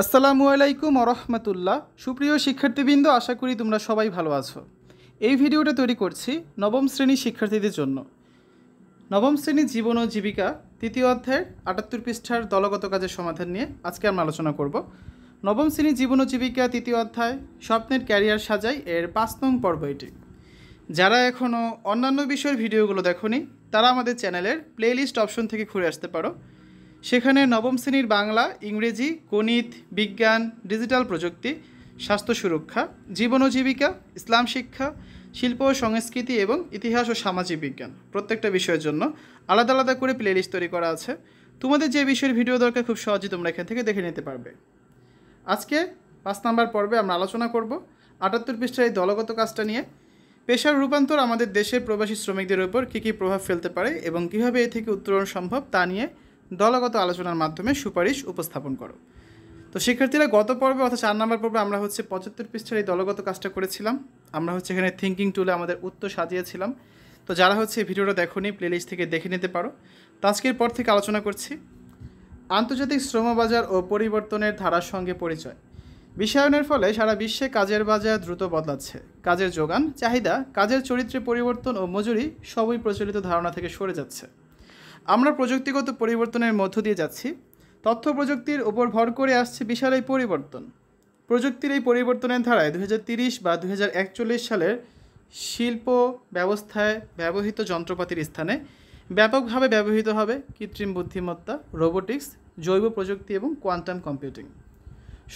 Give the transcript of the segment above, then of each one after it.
আসসালামু আলাইকুম রহমতুল্লাহ সুপ্রিয় শিক্ষার্থীবৃন্দ আশা করি তোমরা সবাই ভালো আছো এই ভিডিওটা তৈরি করছি নবম শ্রেণীর শিক্ষার্থীদের জন্য নবম শ্রেণীর জীবন ও জীবিকা তৃতীয় অধ্যায়ের আটাত্তর পৃষ্ঠার দলগত কাজের সমাধান নিয়ে আজকে আমরা আলোচনা করব নবম শ্রেণীর জীবন ও জীবিকা তৃতীয় অধ্যায় স্বপ্নের ক্যারিয়ার সাজাই এর পাঁচ নং পর্ব এটি যারা এখনও অন্যান্য বিষয়ের ভিডিওগুলো দেখনি তারা আমাদের চ্যানেলের প্লেলিস্ট অপশন থেকে ঘুরে আসতে পারো সেখানে নবম শ্রেণীর বাংলা ইংরেজি গণিত বিজ্ঞান ডিজিটাল প্রযুক্তি স্বাস্থ্য সুরক্ষা জীবন ও জীবিকা ইসলাম শিক্ষা শিল্প ও সংস্কৃতি এবং ইতিহাস ও সামাজিক বিজ্ঞান প্রত্যেকটা বিষয়ের জন্য আলাদা আলাদা করে প্লেলিস্ট তৈরি করা আছে তোমাদের যে বিষয়ের ভিডিও দরকার খুব সহজে তোমরা এখান থেকে দেখে নিতে পারবে আজকে পাঁচ নাম্বার পর্বে আমরা আলোচনা করব আটাত্তর পৃষ্ঠার এই দলগত কাজটা নিয়ে পেশার রূপান্তর আমাদের দেশের প্রবাসী শ্রমিকদের উপর কী কী প্রভাব ফেলতে পারে এবং কীভাবে এ থেকে উত্তরণ সম্ভব তা নিয়ে দলগত আলোচনার মাধ্যমে সুপারিশ উপস্থাপন করো তো শিক্ষার্থীরা গত পর্বে অর্থাৎ চার নম্বর পর্বে আমরা হচ্ছে পঁচাত্তর পৃষ্ঠার এই দলগত কাজটা করেছিলাম আমরা হচ্ছে এখানে থিঙ্কিং টুলে আমাদের উত্তর সাজিয়েছিলাম তো যারা হচ্ছে এই ভিডিওটা দেখোনি প্লেলিস্ট থেকে দেখে নিতে পারো তো আজকের পর থেকে আলোচনা করছি আন্তর্জাতিক শ্রমবাজার ও পরিবর্তনের ধারার সঙ্গে পরিচয় বিশ্বায়নের ফলে সারা বিশ্বে কাজের বাজার দ্রুত বদলাচ্ছে কাজের যোগান চাহিদা কাজের চরিত্রে পরিবর্তন ও মজুরি সবই প্রচলিত ধারণা থেকে সরে যাচ্ছে আমরা প্রযুক্তিগত পরিবর্তনের মধ্য দিয়ে যাচ্ছি তথ্য প্রযুক্তির উপর ভর করে আসছে বিশাল এই পরিবর্তন প্রযুক্তির এই পরিবর্তনের ধারায় দু বা দু সালের শিল্প ব্যবস্থায় ব্যবহৃত যন্ত্রপাতির স্থানে ব্যাপকভাবে ব্যবহৃত হবে কৃত্রিম বুদ্ধিমত্তা রোবোটিক্স জৈব প্রযুক্তি এবং কোয়ান্টাম কম্পিউটিং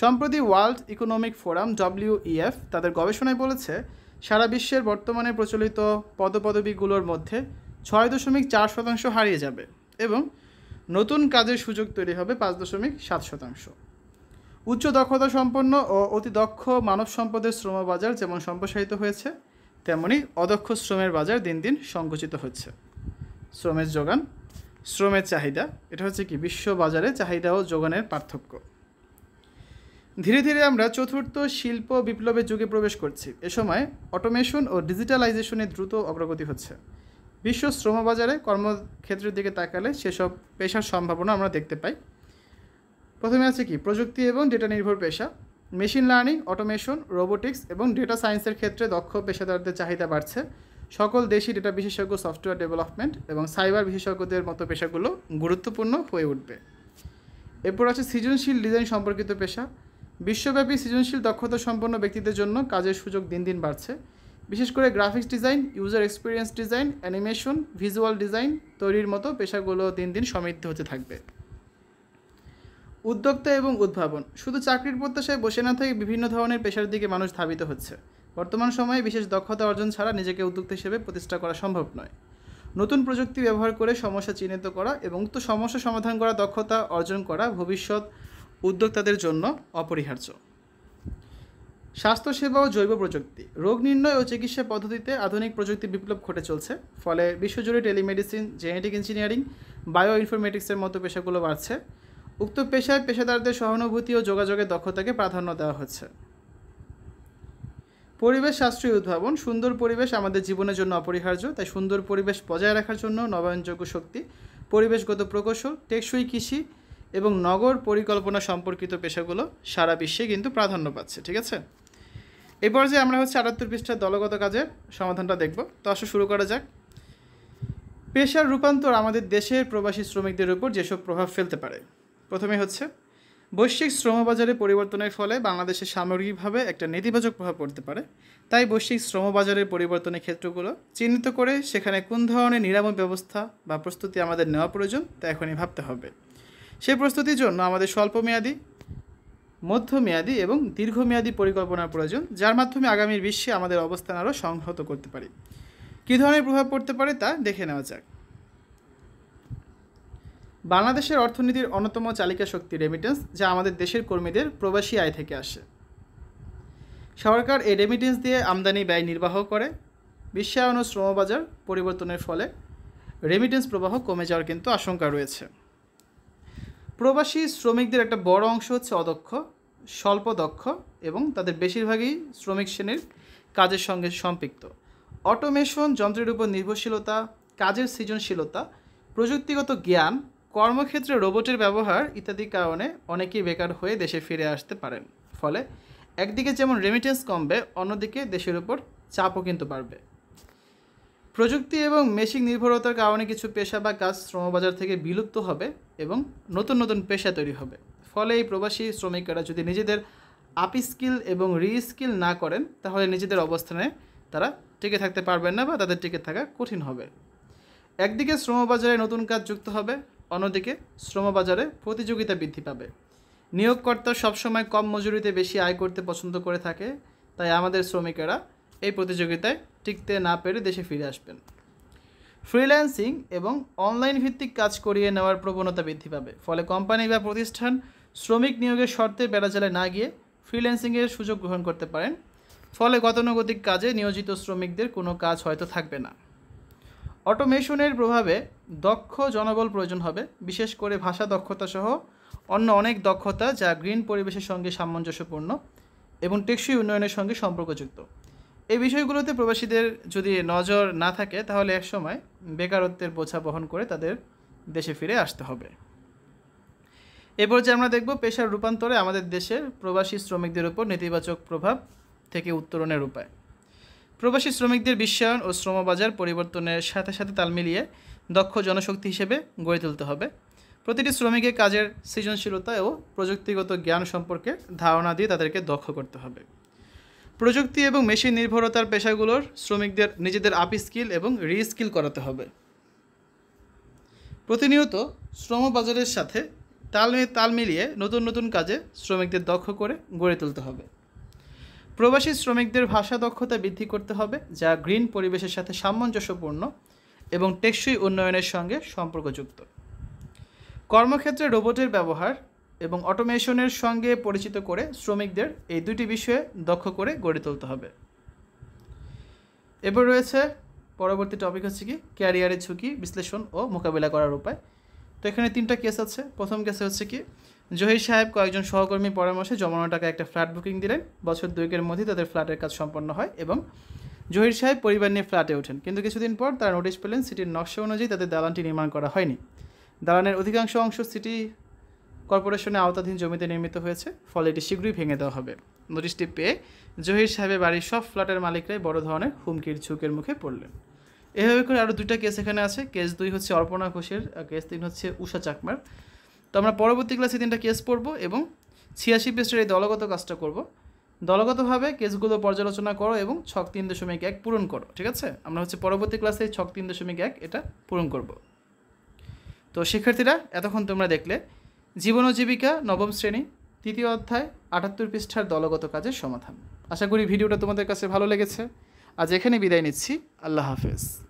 সম্প্রতি ওয়ার্ল্ড ইকোনমিক ফোরাম ডব্লিউইএফ তাদের গবেষণায় বলেছে সারা বিশ্বের বর্তমানে প্রচলিত পদপদবিগুলোর মধ্যে ছয় দশমিক চার শতাংশ হারিয়ে যাবে এবং নতুন কাজের সুযোগ তৈরি হবে পাঁচ দশমিক সাত শতাংশ উচ্চ দক্ষতা সম্পন্ন ও অতি দক্ষ মানব সম্পদের শ্রম বাজার যেমন সম্প্রসারিত হয়েছে তেমনি অদক্ষ শ্রমের বাজার দিন দিন সংকুচিত হচ্ছে শ্রমের যোগান শ্রমের চাহিদা এটা হচ্ছে কি বিশ্ব বাজারে চাহিদা ও যোগানের পার্থক্য ধীরে ধীরে আমরা চতুর্থ শিল্প বিপ্লবের যুগে প্রবেশ করছি এ সময় অটোমেশন ও ডিজিটালাইজেশনের দ্রুত অগ্রগতি হচ্ছে বিশ্ব শ্রমবাজারে কর্মক্ষেত্রের দিকে তাকালে সেসব পেশার সম্ভাবনা আমরা দেখতে পাই প্রথমে আছে কি প্রযুক্তি এবং ডেটা নির্ভর পেশা মেশিন লার্নিং অটোমেশন রোবোটিক্স এবং ডেটা সায়েন্সের ক্ষেত্রে দক্ষ পেশাদারদের চাহিদা বাড়ছে সকল দেশি ডেটা বিশেষজ্ঞ সফটওয়্যার ডেভেলপমেন্ট এবং সাইবার বিশেষজ্ঞদের মতো পেশাগুলো গুরুত্বপূর্ণ হয়ে উঠবে এরপর আছে সৃজনশীল ডিজাইন সম্পর্কিত পেশা বিশ্বব্যাপী সৃজনশীল দক্ষতা সম্পন্ন ব্যক্তিদের জন্য কাজের সুযোগ দিন দিন বাড়ছে বিশেষ করে graphics design user experience design animation visual design তৈরির মতো পেশাগুলো দিন দিন সমৃদ্ধ হতে থাকবে উদ্যোক্তা এবং উদ্ভাবন শুধু চাকরির প্রত্যাশায় বসে না থেকে বিভিন্ন ধরনের পেশার দিকে মানুষ ধাবিত হচ্ছে বর্তমান সময়ে বিশেষ দক্ষতা অর্জন ছাড়া নিজেকে উদ্যোক্তা হিসেবে প্রতিষ্ঠা করা সম্ভব নয় নতুন প্রযুক্তি ব্যবহার করে সমস্যা চিহ্নিত করা এবং উক্ত সমস্যা সমাধান করা দক্ষতা অর্জন করা ভবিষ্যৎ উদ্যোক্তাদের জন্য অপরিহার্য স্বাস্থ্যসেবা ও জৈব প্রযুক্তি রোগ নির্ণয় ও চিকিৎসা পদ্ধতিতে আধুনিক প্রযুক্তি বিপ্লব ঘটে চলছে ফলে বিশ্বজুড়ে টেলিমেডিসিন জেনেটিক ইঞ্জিনিয়ারিং বায়ো ইনফরমেটিক্সের মতো পেশাগুলো বাড়ছে উক্ত পেশায় পেশাদারদের সহানুভূতি ও যোগাযোগের দক্ষতাকে প্রাধান্য দেওয়া হচ্ছে পরিবেশ শাস্ত্রীয় উদ্ভাবন সুন্দর পরিবেশ আমাদের জীবনের জন্য অপরিহার্য তাই সুন্দর পরিবেশ বজায় রাখার জন্য নবায়নযোগ্য শক্তি পরিবেশগত প্রকৌশল টেকসই কৃষি এবং নগর পরিকল্পনা সম্পর্কিত পেশাগুলো সারা বিশ্বে কিন্তু প্রাধান্য পাচ্ছে ঠিক আছে এই যে আমরা হচ্ছে আটাত্তর পৃষ্ঠার দলগত কাজের সমাধানটা দেখব তো আসলে শুরু করা যাক পেশার রূপান্তর আমাদের দেশের প্রবাসী শ্রমিকদের উপর যেসব প্রভাব ফেলতে পারে প্রথমে হচ্ছে বৈশ্বিক শ্রমবাজারে পরিবর্তনের ফলে বাংলাদেশে সামগ্রিকভাবে একটা নেতিবাচক প্রভাব পড়তে পারে তাই বৈশ্বিক শ্রমবাজারের পরিবর্তনের ক্ষেত্রগুলো চিহ্নিত করে সেখানে কোন ধরনের নিরাময় ব্যবস্থা বা প্রস্তুতি আমাদের নেওয়া প্রয়োজন তা এখনই ভাবতে হবে সেই প্রস্তুতির জন্য আমাদের স্বল্পমেয়াদী মধ্যমেয়াদী এবং দীর্ঘমেয়াদী পরিকল্পনার প্রয়োজন যার মাধ্যমে আগামীর বিশ্বে আমাদের অবস্থান আরও সংহত করতে পারি কী ধরনের প্রভাব পড়তে পারে তা দেখে নেওয়া যাক বাংলাদেশের অর্থনীতির অন্যতম চালিকা শক্তি রেমিটেন্স যা আমাদের দেশের কর্মীদের প্রবাসী আয় থেকে আসে সরকার এই রেমিটেন্স দিয়ে আমদানি ব্যয় নির্বাহ করে বিশ্বায়ন ও শ্রমবাজার পরিবর্তনের ফলে রেমিটেন্স প্রবাহ কমে যাওয়ার কিন্তু আশঙ্কা রয়েছে প্রবাসী শ্রমিকদের একটা বড় অংশ হচ্ছে অদক্ষ স্বল্প দক্ষ এবং তাদের বেশিরভাগই শ্রমিক শ্রেণীর কাজের সঙ্গে সম্পৃক্ত অটোমেশন যন্ত্রের উপর নির্ভরশীলতা কাজের সৃজনশীলতা প্রযুক্তিগত জ্ঞান কর্মক্ষেত্রে রোবটের ব্যবহার ইত্যাদির কারণে অনেকেই বেকার হয়ে দেশে ফিরে আসতে পারেন ফলে একদিকে যেমন রেমিটেন্স কমবে অন্যদিকে দেশের উপর চাপও কিন্তু বাড়বে প্রযুক্তি এবং মেশিন নির্ভরতার কারণে কিছু পেশা বা কাজ শ্রমবাজার থেকে বিলুপ্ত হবে এবং নতুন নতুন পেশা তৈরি হবে ফলে এই প্রবাসী শ্রমিকেরা যদি নিজেদের আপস্কিল এবং রিস্কিল না করেন তাহলে নিজেদের অবস্থানে তারা টিকে থাকতে পারবেন না বা তাদের টিকে থাকা কঠিন হবে একদিকে শ্রমবাজারে নতুন কাজ যুক্ত হবে অন্যদিকে শ্রমবাজারে প্রতিযোগিতা বৃদ্ধি পাবে নিয়োগকর্তা সবসময় কম মজুরিতে বেশি আয় করতে পছন্দ করে থাকে তাই আমাদের শ্রমিকেরা এই প্রতিযোগিতায় টিকতে না পেরে দেশে ফিরে আসবেন ফ্রিল্যান্সিং এবং অনলাইন ভিত্তিক কাজ করিয়ে নেওয়ার প্রবণতা বৃদ্ধি পাবে ফলে কোম্পানি বা প্রতিষ্ঠান শ্রমিক নিয়োগের শর্তে বেড়াজালে না গিয়ে ফ্রিল্যান্সিংয়ের সুযোগ গ্রহণ করতে পারেন ফলে গতানুগতিক কাজে নিয়োজিত শ্রমিকদের কোনো কাজ হয়তো থাকবে না অটোমেশনের প্রভাবে দক্ষ জনবল প্রয়োজন হবে বিশেষ করে ভাষা দক্ষতা সহ অন্য অনেক দক্ষতা যা গ্রিন পরিবেশের সঙ্গে সামঞ্জস্যপূর্ণ এবং টেকসই উন্নয়নের সঙ্গে সম্পর্কযুক্ত এই বিষয়গুলোতে প্রবাসীদের যদি নজর না থাকে তাহলে একসময় বেকারত্বের বোঝা বহন করে তাদের দেশে ফিরে আসতে হবে এরপর যে আমরা দেখব পেশার রূপান্তরে আমাদের দেশের প্রবাসী শ্রমিকদের উপর নেতিবাচক প্রভাব থেকে উত্তরণের উপায় প্রবাসী শ্রমিকদের বিশ্বায়ন ও শ্রমবাজার পরিবর্তনের সাথে সাথে তাল মিলিয়ে দক্ষ জনশক্তি হিসেবে গড়ে তুলতে হবে প্রতিটি শ্রমিকের কাজের সৃজনশীলতা ও প্রযুক্তিগত জ্ঞান সম্পর্কে ধারণা দিয়ে তাদেরকে দক্ষ করতে হবে প্রযুক্তি এবং মেশিন নির্ভরতার পেশাগুলোর শ্রমিকদের নিজেদের আপ স্কিল এবং রিস্কিল করাতে হবে প্রতিনিয়ত শ্রমবাজারের সাথে তাল তাল মিলিয়ে নতুন নতুন কাজে শ্রমিকদের দক্ষ করে গড়ে তুলতে হবে প্রবাসী শ্রমিকদের ভাষা দক্ষতা বৃদ্ধি করতে হবে যা গ্রিন পরিবেশের সাথে সামঞ্জস্যপূর্ণ এবং টেকসই উন্নয়নের সঙ্গে সম্পর্কযুক্ত কর্মক্ষেত্রে রোবটের ব্যবহার এবং অটোমেশনের সঙ্গে পরিচিত করে শ্রমিকদের এই দুটি বিষয়ে দক্ষ করে গড়ে তুলতে হবে এবার রয়েছে পরবর্তী টপিক হচ্ছে কি ক্যারিয়ারের ঝুঁকি বিশ্লেষণ ও মোকাবিলা করার উপায় তো এখানে তিনটা কেস আছে প্রথম কেসে হচ্ছে কি জহির সাহেব কয়েকজন সহকর্মী পরামর্শে জমানো টাকা একটা ফ্ল্যাট বুকিং দিলেন বছর দুয়েকের মধ্যে তাদের ফ্ল্যাটের কাজ সম্পন্ন হয় এবং জহির সাহেব পরিবার নিয়ে ফ্ল্যাটে ওঠেন কিন্তু কিছুদিন পর তারা নোটিশ পেলেন সিটির নকশা অনুযায়ী তাদের দালানটি নির্মাণ করা হয়নি দালানের অধিকাংশ অংশ সিটি কর্পোরেশনের আওতাধীন জমিতে নির্মিত হয়েছে ফলে এটি শীঘ্রই ভেঙে দেওয়া হবে নোটিশটি পেয়ে জহির সাহেবের বাড়ির সব ফ্ল্যাটের মালিকরাই বড় ধরনের হুমকির ঝুঁকের মুখে পড়লেন এভাবে করে আরও দুইটা কেস এখানে আছে কেস দুই হচ্ছে অর্পণা ঘোষের কেস তিন হচ্ছে উষা চাকমার তো আমরা পরবর্তী ক্লাসে তিনটা কেস পড়ব এবং ছিয়াশি পেস্টের এই দলগত কাজটা করব দলগতভাবে কেসগুলো পর্যালোচনা করো এবং ছক তিন দশমিক এক পূরণ করো ঠিক আছে আমরা হচ্ছে পরবর্তী ক্লাসে ছক তিন দশমিক এক এটা পূরণ করব তো শিক্ষার্থীরা এতক্ষণ তোমরা দেখলে জীবন ও জীবিকা নবম শ্রেণী তৃতীয় অধ্যায় আটাত্তর পৃষ্ঠার দলগত কাজের সমাধান আশা করি ভিডিওটা তোমাদের কাছে ভালো লেগেছে আজ এখানে বিদায় নিচ্ছি আল্লাহ হাফেজ